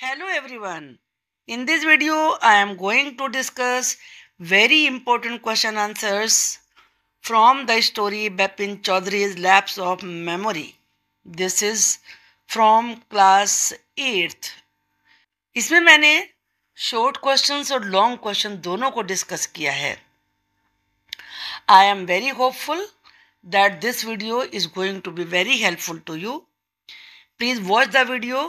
hello everyone in this video i am going to discuss very important question answers from the story bipin chaudhary's lapse of memory this is from class 8th इसमें मैंने short questions और long question दोनों को discuss किया है I am very hopeful that this video is going to be very helpful to you please watch the video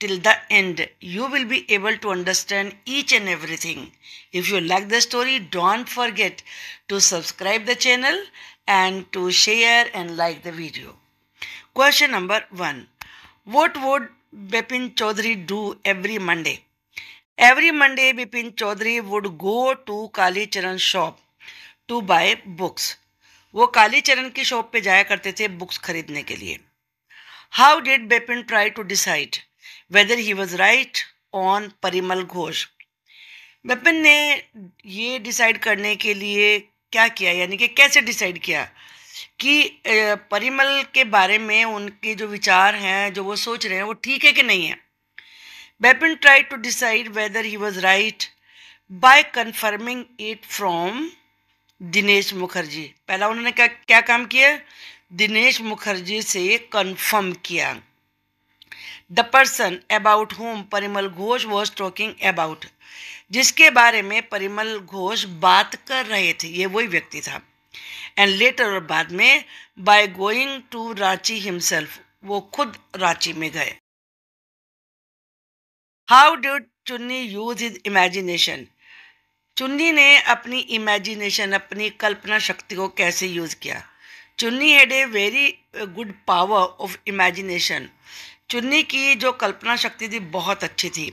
till the end. You will be able to understand each and everything. If you like the story, don't forget to subscribe the channel and to share and like the video. Question number 1. What would Bipin choudhary do every Monday? Every Monday, Bipin choudhary would go to Kali Charan shop to buy books. वो काली चरण की shop पे जाया करते थे books खरीदने के लिए how did Bipin try to decide whether he was right on Parimal Ghosh Bipin ने ये डिसाइड करने के लिए क्या किया यानी कि कैसे डिसाइड किया कि परिमल के बारे में उनके जो विचार हैं जो वो सोच रहे हैं वो ठीक है कि नहीं है Bipin try to decide whether he was right by confirming it from Dinesh Mukherjee पहला उन्होंने क्या क्या काम किया दिनेश मुखर्जी से कन्फर्म किया the person about whom Parimal Ghosh was talking about जिसके बारे में परिमल घोष बात कर रहे थे ये वही व्यक्ति था एंड लेटर और बाद में by going to Ranchi himself वो खुद रांची में गए how did Chunni use his imagination Chunni ने अपनी इमेजिनेशन अपनी कल्पना शक्ति को कैसे यूज किया Chunni had a very good power of imagination Chunni की जो कल्पना शक्ति थी बहुत अच्छी थी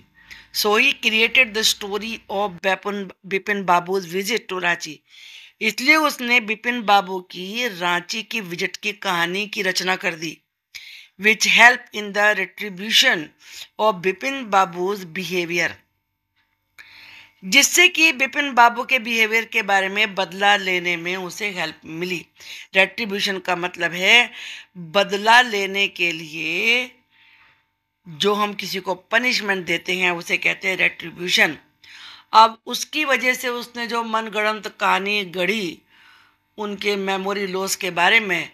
so he created the story of Bipin Bipin Babu's visit to Ranchi इसलिए उसने बिपिन बाबू की रांची की विजिट की कहानी की रचना कर दी which help in the retribution of Bipin Babu's behaviour जिससे कि बिपिन बाबू के बिहेवियर के बारे में बदला लेने में उसे हेल्प मिली रेट्रीब्यूशन का मतलब है बदला लेने के लिए जो हम किसी को पनिशमेंट देते हैं उसे कहते हैं रेट्रीब्यूशन अब उसकी वजह से उसने जो मनगढ़ंत कहानी गढ़ी उनके मेमोरी लॉस के बारे में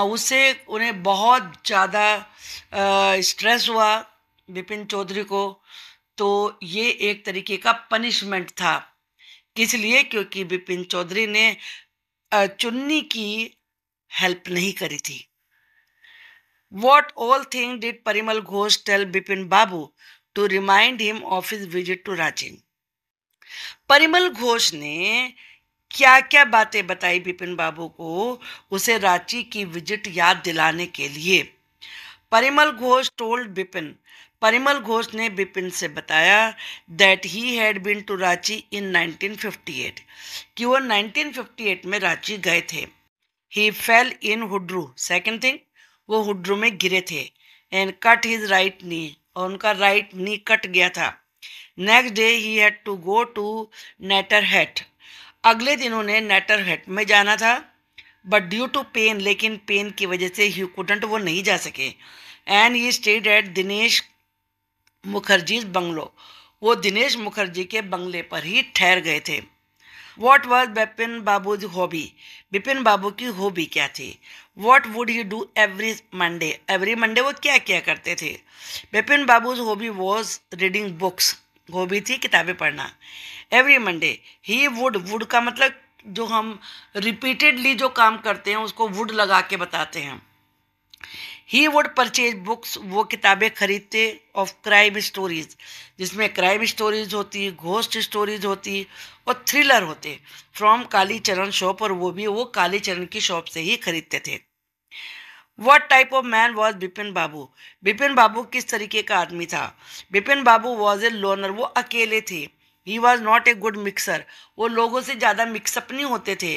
उससे उन्हें बहुत ज़्यादा स्ट्रेस हुआ विपिन चौधरी को तो ये एक तरीके का पनिशमेंट था किस लिए क्योंकि विपिन चौधरी ने चुन्नी की हेल्प नहीं करी थी What all thing did Parimal Ghosh tell Bipin Babu to remind him of his visit to Ranchi? Parimal Ghosh ने क्या क्या बातें बताई बिपिन बाबू को उसे रांची की विजिट याद दिलाने के लिए परिमल घोष टोल्ड बिपिन परिमल घोष ने बिपिन से बताया that he had been to Ranchi in 1958 कि वो 1958 में रांची गए थे he fell in Hudru second thing वो हुड्रो में गिरे थे and cut his right knee और उनका राइट नी कट गया था next day he had to go to Netarhat अगले दिन उन्हें नेटर हेट में जाना था बट ड्यू टू पेन लेकिन पेन की वजह से ही कुडंट वो नहीं जा सके and he stayed at Dinesh Mukherjee bungalow वो दिनेश मुखर्जी के बंगले पर ही ठहर गए थे what was Bipin Babu's hobby Bipin Babu की हॉबी क्या थी what would he do every Monday every Monday वो क्या क्या करते थे Bipin Babu's hobby was reading books hobby थी किताबें पढ़ना every Monday he would would का मतलब जो हम रिपीटेडली जो काम करते हैं उसको वुड लगा के बताते हैं ही वुड परचेज बुक्स वो किताबें खरीदते ऑफ क्राइम स्टोरीज़ जिसमें क्राइम स्टोरीज़ होती घोस्ट स्टोरीज़ होती और थ्रिलर होते फ्रॉम काली चरण शॉप और वो भी वो काली चरण की शॉप से ही खरीदते थे what type of man was Bipin Babu Bipin Babu किस तरीके का आदमी था Bipin Babu was a loner वो अकेले थे he was not a good mixer वो लोगों से ज़्यादा मिक्सअप नहीं होते थे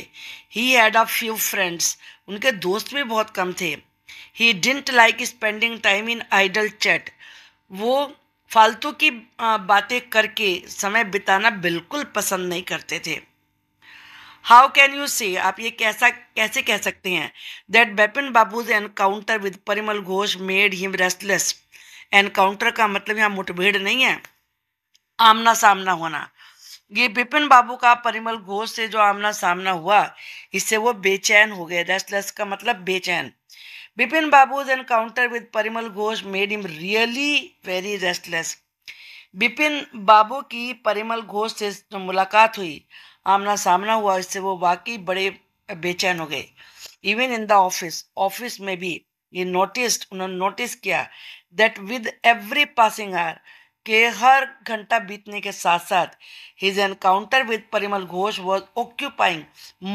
he had a few friends उनके दोस्त भी बहुत कम थे he didn't like spending time in idle chat वो फालतू की बातें करके समय बिताना बिल्कुल पसंद नहीं करते थे हाउ कैन यू से आप ये कैसा कैसे कह सकते हैं that Bipin Babu's encounter with Parimal Ghosh made him restless encounter का मतलब यहाँ मुठभेड़ नहीं है आमना सामना होना ये बिपिन बाबू का परिमल घोष से जो आमना सामना हुआ इससे वो बेचैन हो गए रेस्टलेस का मतलब बेचैन Bipin Babu's encounter with Parimal Ghosh made him really very restless. Bipin Babu की परिमल घोष से मुलाकात हुई आमना सामना हुआ इससे वो वाकई बड़े बेचैन हो गए even in the office office में भी ये नोटिस उन्होंने नोटिस किया that with every passing hour के हर घंटा बीतने के साथ साथ his encounter with Parimal Ghosh was occupying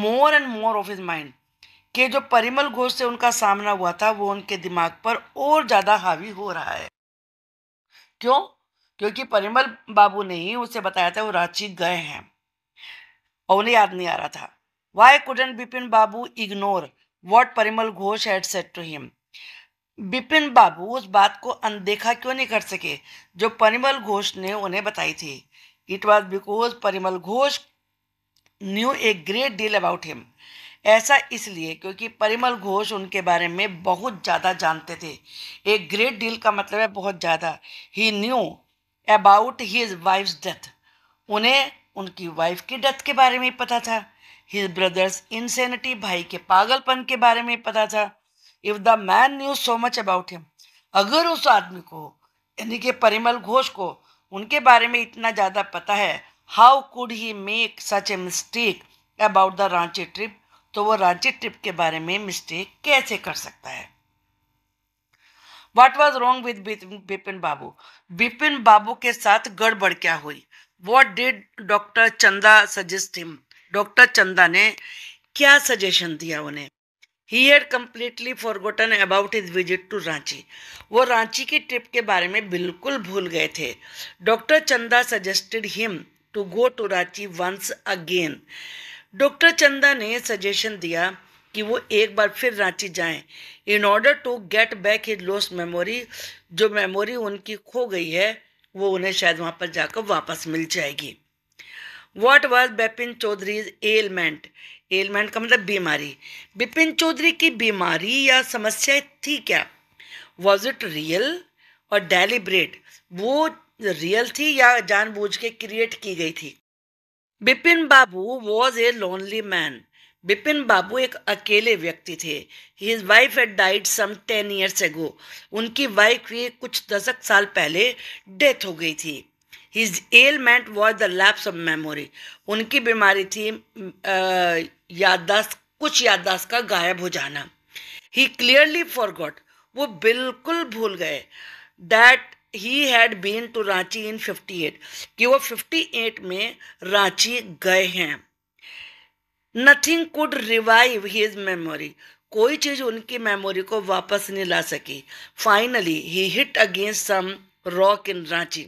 more and more of his mind कि जो परिमल घोष से उनका सामना हुआ था वो उनके दिमाग पर और ज़्यादा हावी हो रहा है क्यों क्योंकि परिमल बाबू ने ही उसे बताया था वो रांची गए हैं और उन्हें याद नहीं आ रहा था why couldn't Bipin Babu ignore what Parimal Ghosh had said to him Bipin Babu उस बात को अनदेखा क्यों नहीं कर सके जो परिमल घोष ने उन्हें बताई थी it was because Parimal Ghosh knew a great deal about him ऐसा इसलिए क्योंकि परिमल घोष उनके बारे में बहुत ज़्यादा जानते थे एक ग्रेट डील का मतलब है बहुत ज़्यादा ही knew about his wife's death उन्हें उनकी वाइफ की डेथ के बारे में पता था हिज ब्रदर्स इंसेनिटी भाई के पागलपन के बारे में पता था if the man knew so much about him अगर उस आदमी को यानी कि परिमल घोष को उनके बारे में इतना ज़्यादा पता है how could he make such a mistake about the Ranchi trip तो वो रांची ट्रिप के बारे में मिस्टेक कैसे कर सकता है what was wrong with Bipin Babu Bipin Babu के साथ गड़बड़ क्या हुई what did doctor Chanda suggest him doctor Chanda ने क्या सजेशन दिया उन्हें he had completely forgotten about his visit to Ranchi वो रांची की ट्रिप के बारे में बिल्कुल भूल गए थे doctor Chanda suggested him to go to Ranchi once again doctor Chanda ने सजेशन दिया कि वो एक बार फिर रांची जाएं in order to get back his loss memory जो मेमोरी उनकी खो गई है वो उन्हें शायद वहाँ पर जाकर वापस मिल जाएगी what was Bipin Chowdhury ailment ailment का मतलब बीमारी बिपिन चौधरी की बीमारी या समस्या थी क्या वॉज इट रियल और डेलीब्रेट वो रियल थी या जानबूझ के क्रिएट की गई थी Bipin Babu was a lonely man Bipin Babu एक अकेले व्यक्ति थे his wife had died some ten years ago उनकी वाइफ की कुछ दशक साल पहले डेथ हो गई थी his ailment was the lapse of memory उनकी बीमारी थी याददाश्त कुछ याददाश्त का गायब हो जाना ही क्लियरली फॉर गॉड वो बिल्कुल भूल गए that he had been to Ranchi in 58 कि वो 58 में रांची गए हैं nothing could revive his memory कोई चीज़ उनकी मेमोरी को वापस नहीं ला सकी finally he hit against some rock in Ranchi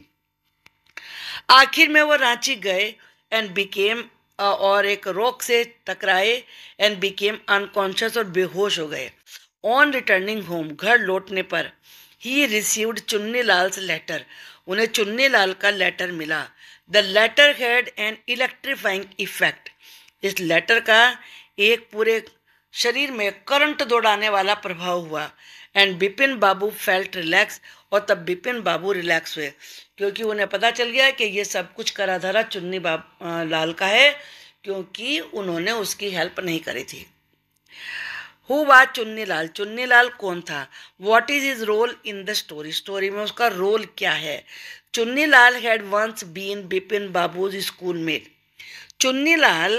आखिर में वो रांची गए एंड बिकेम और एक रॉक से टकराए एंड बिकेम अनकॉन्शियस और बेहोश हो गए ऑन रिटर्निंग होम घर लौटने पर ही रिसीव्ड चुन्नी लाल्स लेटर उन्हें चुन्नी लाल का लेटर मिला the letter had an electrifying effect इस लेटर का एक पूरे शरीर में करंट दौड़ाने वाला प्रभाव हुआ and Bipin Babu felt relax और तब बिपिन बाबू रिलैक्स हुए क्योंकि उन्हें पता चल गया कि ये सब कुछ करा धरा चुन्नी बाब लाल का है क्योंकि उन्होंने उसकी हेल्प नहीं करी थी हु वा चुन्नी लाल चुन्नी लाल कौन था what is his role in the story story में उसका रोल क्या है Chunni Lal had once been Bipin Babu's school Chunni Lal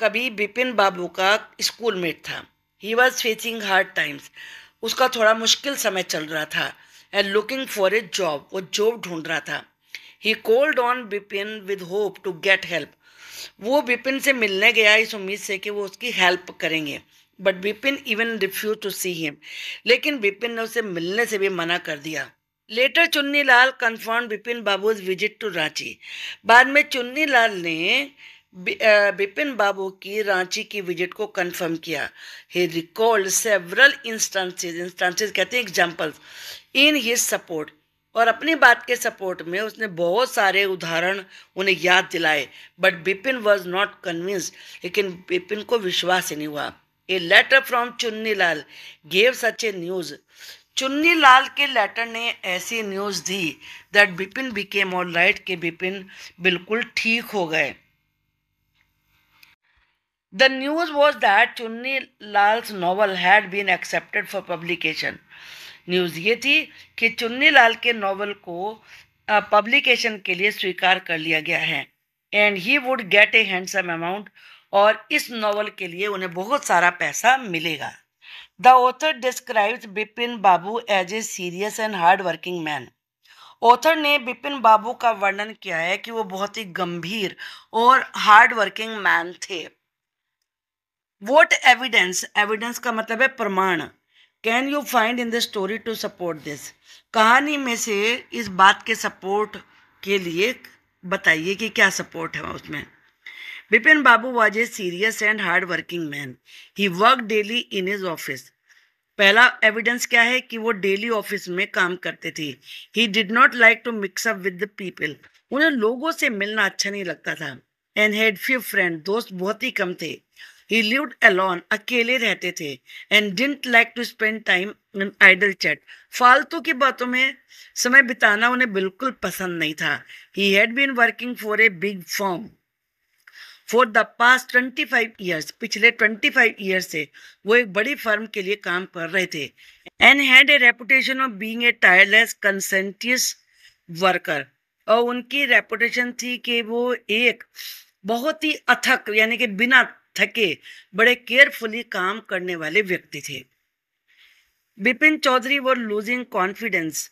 कभी बिपिन बाबू का स्कूल मेट था he was facing hard times उसका थोड़ा मुश्किल समय चल रहा था and looking for a job वो जॉब ढूंढ रहा था he called on Bipin with hope to get help वो बिपिन से मिलने गया इस उम्मीद से कि वो उसकी हेल्प करेंगे but Bipin even refuse to see him लेकिन बिपिन ने उसे मिलने से भी मना कर दिया letter Chunni Lal confirm Bipin Babu's visit to Ranchi बाद में चुन्नी लाल ने बिपिन बाबू uh, की रांची की विजिट को कन्फर्म किया he recalled several instances instances कहते हैं एग्जाम्पल्स इन हिज सपोर्ट और अपनी बात के सपोर्ट में उसने बहुत सारे उदाहरण उन्हें याद दिलाए but Bipin was not convince लेकिन बिपिन को विश्वास ही नहीं हुआ फ्रॉम चुन्नी लाल गेव सच ए न्यूज चुन्नी लाल के लेटर ने ऐसी न्यूज़ दी that Bipin became all right के बिपिन बिल्कुल ठीक हो गए the news was that Chunni Lal's novel had been accepted for publication news ये थी कि चुन्नी लाल के नॉवल को पब्लिकेशन के लिए स्वीकार कर लिया गया है and he would get a handsome amount और इस नावल के लिए उन्हें बहुत सारा पैसा मिलेगा the author describes Bipin Babu as a serious and hard working man author ने बिपिन बाबू का वर्णन किया है कि वो बहुत ही गंभीर और हार्ड वर्किंग मैन थे वॉट एविडेंस एविडेंस का मतलब है प्रमाण can you find in the story to support this कहानी में से इस बात के सपोर्ट के लिए बताइए कि क्या सपोर्ट है उसमें Bipin Babu was a serious and hard working man. He worked daily in his office. पहला एविडेंस क्या है कि वो डेली ऑफिस में काम करते थे he did not like to mix up with the people उन्हें लोगों से मिलना अच्छा नहीं लगता था एंड हैड फ्यू फ्रेंड दोस्त बहुत ही कम थे ही लिव्ड अलोन अकेले रहते थे and didn't like to spend time in idle chat फालतू की बातों में समय बिताना उन्हें बिल्कुल पसंद नहीं था he had been working for a big firm for the past five years पिछले ट्वेंटी फाइव ईयर से वो एक बड़ी फर्म के लिए काम कर रहे थे and had a reputation of being a tireless conscientious worker और उनकी रेपुटेशन थी कि वो एक बहुत ही अथक यानी कि बिना थके बड़े केयरफुली काम करने वाले व्यक्ति थे बिपिन चौधरी वो लूजिंग कॉन्फिडेंस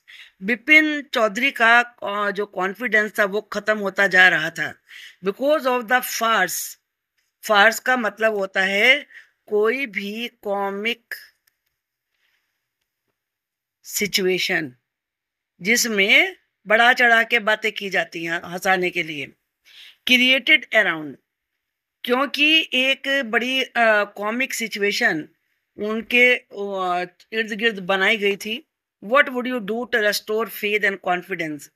बिपिन चौधरी का जो कॉन्फिडेंस था वो ख़त्म होता जा रहा था because of the farce farce का मतलब होता है कोई भी कॉमिक सिचुएशन जिसमें बढ़ा चढ़ा के बातें की जाती हैं हंसाने के लिए क्रिएटेड अराउंड क्योंकि एक बड़ी कॉमिक सिचुएशन उनके इर्द गिर्द बनाई गई थी what would you do to restore faith and confidence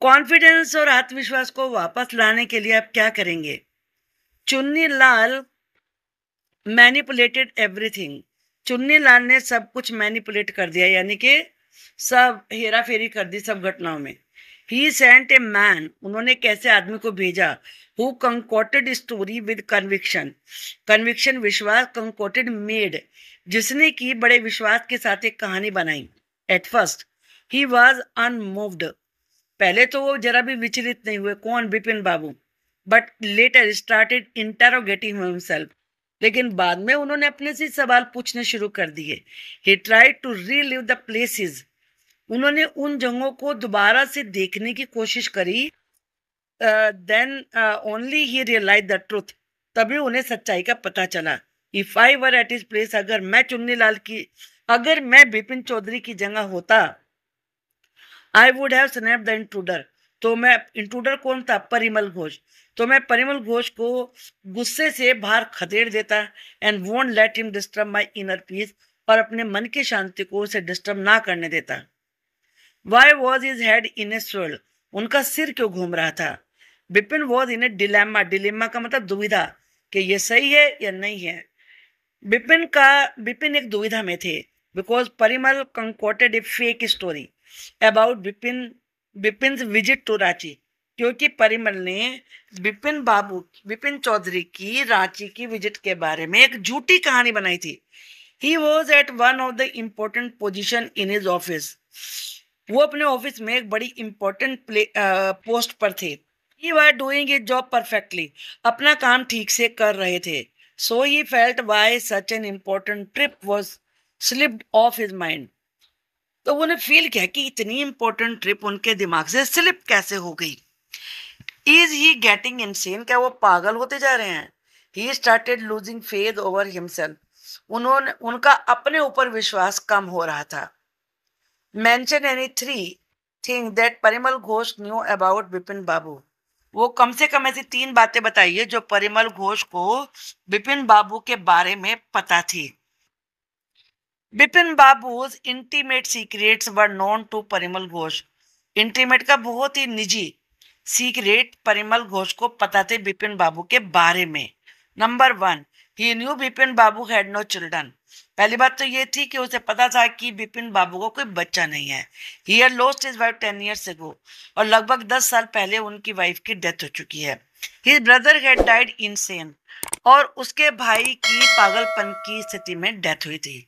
confidence और आत्मविश्वास को वापस लाने के लिए आप क्या करेंगे चुन्नी लाल मैनिपुलेटेड एवरीथिंग चुन्नी लाल ने सब कुछ मैनिपुलेट कर दिया यानी कि सब हेरा फेरी कर दी सब घटनाओं में ही सेंट ए मैन उन्होंने कैसे आदमी को भेजा who concocted story with conviction conviction विश्वास कंकोटेड मेड जिसने की बड़े विश्वास के साथ एक कहानी बनाई at first he was unmoved पहले तो वो जरा भी विचलित नहीं हुए कौन Bipin Babu but later started interrogating himself लेकिन बाद में उन्होंने अपने से सवाल पूछने शुरू कर दिए he try to relive the places उन्होंने उन जगहों को दोबारा से देखने की कोशिश करी then only he realize the truth तभी उन्हें सच्चाई का पता चला if I were at his place अगर मैं चुन्नी लाल की अगर मैं बिपिन चौधरी की जगह होता I would have snap the intruder तो मैं इंट्रूडर कौन था परिमल घोष तो मैं परिमल घोष को गुस्से से बाहर खदेड़ देता and won't let him disturb my inner peace और अपने मन की शांति को उसे डिस्टर्ब ना करने देता why was his head in a swirled उनका सिर क्यों घूम रहा था Bipin was in a dilemma dilemma का मतलब दुविधा कि ये सही है या नहीं है विपिन का विपिन एक दुविधा में थे because Parimal concocted a fake story about Vipin Vipin visit to Ranchi क्योंकि परिमल ने विपिन बाबू विपिन चौधरी की रांची की विजिट के बारे में एक झूठी कहानी बनाई थी he was at one of the important position in his office वो अपने ऑफिस में एक बड़ी इम्पोर्टेंट पोस्ट पर थे he were doing job perfectly अपना काम ठीक से कर रहे थे So he felt why such an important trip was slipped off his mind. तो उन्हें फील किया कि इतनी इम्पोर्टेंट ट्रिप उनके दिमाग से स्लिप कैसे हो गई इज ही गेटिंग इनसेन क्या वो पागल होते जा रहे हैं he started losing faith over himself उन्होंने उनका अपने ऊपर विश्वास कम हो रहा था mention any three thing that Parimal Ghosh knew about Bipin Babu वो कम से कम ऐसी तीन बातें बताइए जो परिमल घोष को बिपिन बाबू के बारे में पता थी Bipin Babu intimate secrets were known to Parimal Ghosh intimate का बहुत ही निजी सीक्रेट परिमल घोष को पता थे बिपिन बाबू के बारे में number one he knew Bipin Babu had no children पहली बात तो ये थी कि उसे पता था कि बिपिन बाबू को कोई बच्चा नहीं है he had lost his wife ten years ago और लगभग दस साल पहले उनकी वाइफ की डेथ हो चुकी है his brother had died insane और उसके भाई की पागलपन की स्थिति में डेथ हुई थी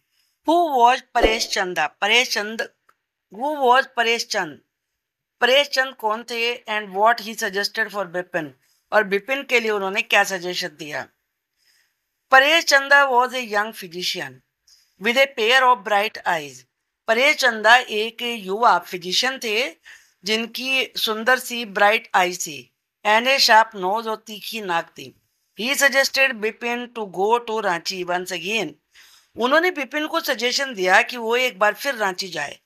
who was Paresh Chanda Paresh Chand who was Paresh Chand Paresh Chand कौन थे and what he suggested for Bipin और बिपिन के लिए उन्होंने क्या सजेशन दिया Paresh Chanda was a young physician with a pair of bright eyes. Paresh चंदा एक युवा फिजिशियन थे जिनकी सुंदर सी ब्राइट आई थी and a sharp nose और तीखी नाक थी he suggested Bipin to go to Ranchi once again उन्होंने बिपिन को सजेशन दिया कि वो एक बार फिर रांची जाए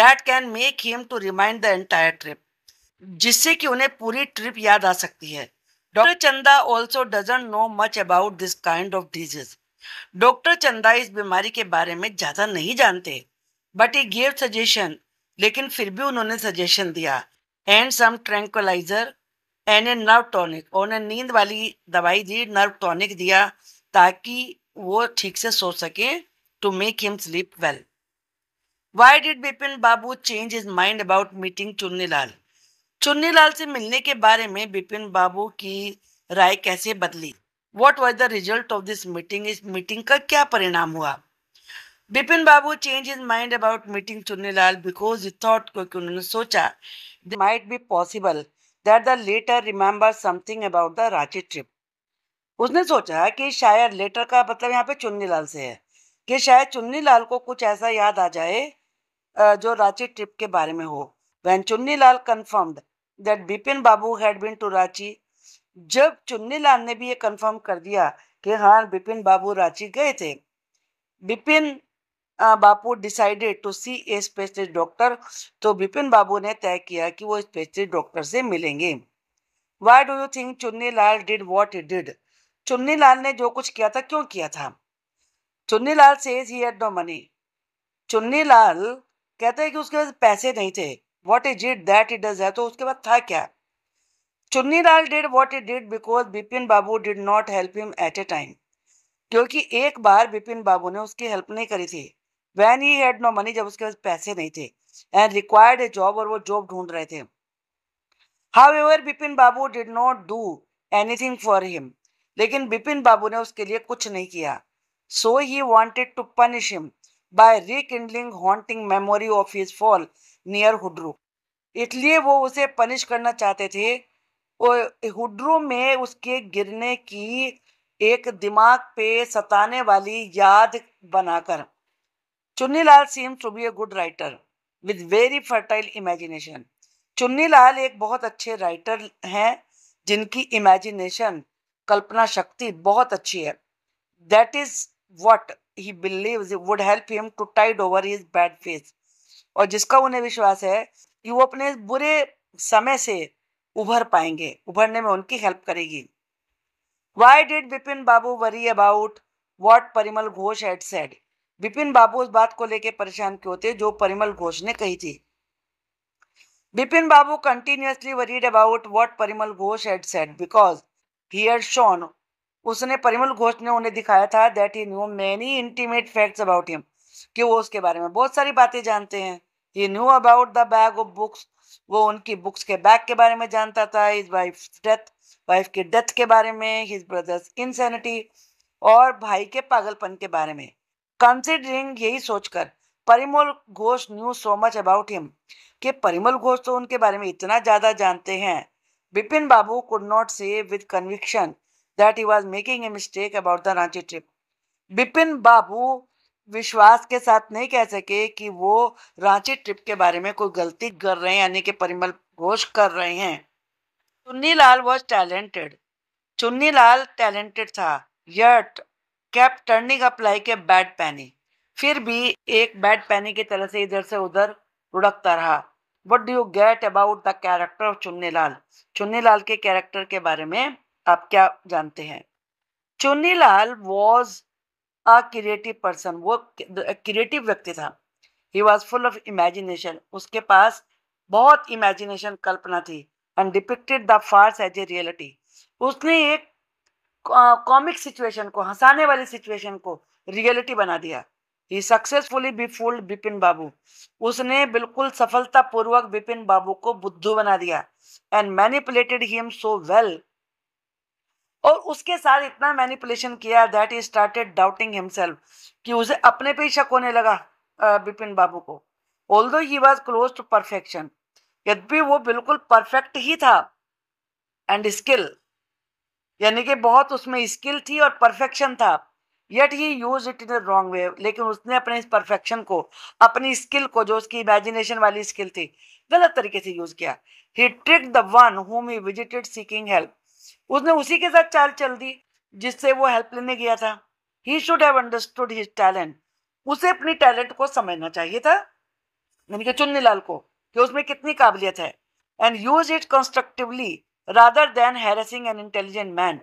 that can make him to remind the entire trip जिससे कि उन्हें पूरी ट्रिप याद आ सकती है Dr. Chanda also doesn't know much about this kind of disease. Doctor Chanda इस बीमारी के बारे में ज़्यादा नहीं जानते बट ही गेव सजेशन लेकिन फिर भी उन्होंने सजेशन दिया and some tranquilliser and a nerve tonic उन्हें नींद वाली दवाई दी नर्व टॉनिक दिया ताकि वो ठीक से सो सके to make him sleep well why did Bipin Babu change his mind about meeting Chunnilal Chunnilal से मिलने के बारे में बिपिन बाबू की राय कैसे बदली what was the result of this meeting इस मीटिंग का क्या परिणाम हुआ Bipin Babu change his mind about meeting Chunnilal because thought क्योंकि उन्होंने सोचा might be possible that the latter remember something about the Ranchi trip उसने सोचा कि शायद लेटर का मतलब यहाँ पे चुन्नीलाल से है कि शायद चुन्नीलाल को कुछ ऐसा याद आ जाए जो रांची ट्रिप के बारे में हो When Chunnilal confirmed that Bipin Babu had been to Ranchi, जब Chunnilal ne bhi ye confirm kar diya ki ha bipin babu rachi gaye the bipin Babu decided to see a specialist doctor तो बिपिन बाबू ने तय किया कि वो स्पेशलिस्ट डॉक्टर से मिलेंगे why do you think Chunni Lal did what he did Chunni Lal ने जो कुछ किया था क्यों किया था Chunni Lal says he had no money Chunni Lal कहते हैं कि उसके पास पैसे नहीं थे what is it that it does है तो उसके बाद था क्या Chunnilal did what it did because Bipin Babu did not help him at a time क्योंकि एक बार बिपिन बाबू ने उसकी हेल्प नहीं करी थी when he had no money जब उसके पास पैसे नहीं थे एंड रिक्वायर्ड ए जॉब और वो जॉब ढूंढ रहे थे however Bipin Babu did not do anything for him लेकिन बिपिन बाबू ने उसके लिए कुछ नहीं किया so he wanted to punish him by rekindling haunting memory of his fall near Hundru इसलिए वो उसे पनिश करना चाहते थे और हुड्रू में उसके गिरने की एक दिमाग पे सताने वाली याद बनाकर Chunnilal seem to be a good writer with very fertile imagination Chunnilal एक बहुत अच्छे राइटर हैं जिनकी इमेजिनेशन कल्पना शक्ति बहुत अच्छी है that is what he believe would help him to tide over his bad phase और जिसका उन्हें विश्वास है कि वो अपने बुरे समय से उभर पाएंगे उभरने में उनकी हेल्प करेगी why did Bipin Babu worry about what Parimal Ghosh had said Bipin Babu उस बात को लेकर परेशान क्यों होते जो परिमल घोष ने कही थी Bipin Babu continuously worried about what Parimal Ghosh had said because he had shown उसने परिमल घोष ने उन्हें दिखाया था that he knew many intimate facts about him कि वो उसके बारे में बहुत सारी बातें जानते हैं he knew about the bag of books वो उनकी बुक्स के बैग के बारे में जानता था हिज वाइफ डेथ वाइफ की डेथ के बारे में हिज ब्रदर्स इनसेनिटी और भाई के पागलपन के बारे में कंसिडरिंग यही सोचकर Parimal Ghosh knew so much about him कि परिमल घोष तो उनके बारे में इतना ज़्यादा जानते हैं Bipin Babu could not say with conviction that he was making a mistake about the Ranchi trip. Bipin Babu विश्वास के साथ नहीं कह सके कि वो रांची ट्रिप के बारे में कोई गलती कर रहे हैं यानी कि परिमल घोष कर रहे हैं चुन्नी लाल was talented Chunni Lal talented था yet kept turning up like a bad penny फिर भी एक बैड पैनी की तरह से इधर से उधर उड़कता रहा what do you get about the character of Chunni Lal चुन्नी लाल के कैरेक्टर के बारे में आप क्या जानते हैं Chunnilal was a creative person वो क्रिएटिव व्यक्ति था he was full of imagination उसके पास बहुत इमेजिनेशन कल्पना थी and depicted the farce as a reality उसने एक कॉमिक सिचुएशन को हंसाने वाली सिचुएशन को रियलिटी बना दिया he successfully befooled Bipin Babu उसने बिल्कुल सफलतापूर्वक बिपिन बाबू को बुद्धू बना दिया and manipulated him so well और उसके साथ इतना मैनिपुलेशन किया that he started doubting himself कि उसे अपने पे ही शक होने लगा बिपिन बाबू को although he was close to perfection यद्यपि वो बिल्कुल परफेक्ट ही था एंड स्किल यानी कि बहुत उसमें स्किल थी और परफेक्शन था yet he use it in the wrong way लेकिन उसने अपने इस परफेक्शन को अपनी स्किल को जो उसकी इमेजिनेशन वाली स्किल थी गलत तरीके से यूज किया ही ट्रिक द वन हुम ही विजिटेड सीकिंग हेल्प उसने उसी के साथ चाल चल दी जिससे वो हेल्प लेने गया था he should have understood his talent उसे अपनी टैलेंट को समझना चाहिए था यानी कि चुन्नी लाल को कि उसमें कितनी काबिलियत है and use it constructively rather than harassing an intelligent man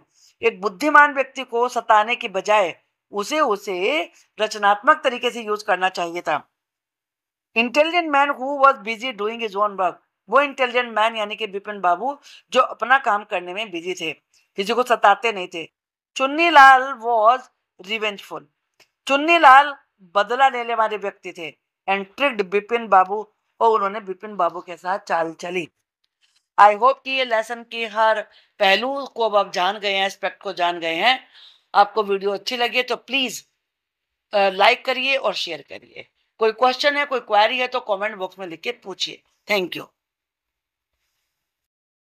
एक बुद्धिमान व्यक्ति को सताने की बजाय उसे उसे रचनात्मक तरीके से यूज करना चाहिए था intelligent man who was busy doing is own work वो इंटेलिजेंट मैन यानी कि बिपिन बाबू जो अपना काम करने में बिजी थे किसी को सताते नहीं थे चुन्नी लाल वॉज रिवेंजफुल चुन्नी लाल बदला लेने वाले व्यक्ति थे एंड ट्रिक्ड बिपिन बाबू और उन्होंने बिपिन बाबू के साथ चाल चली आई होप कि ये लेसन की हर पहलू को अब आप जान गए हैं एस्पेक्ट को जान गए हैं आपको वीडियो अच्छी लगी तो प्लीज़ लाइक करिए और शेयर करिए कोई क्वेश्चन है कोई क्वारी है तो कमेंट बॉक्स में लिख के पूछिए थैंक यू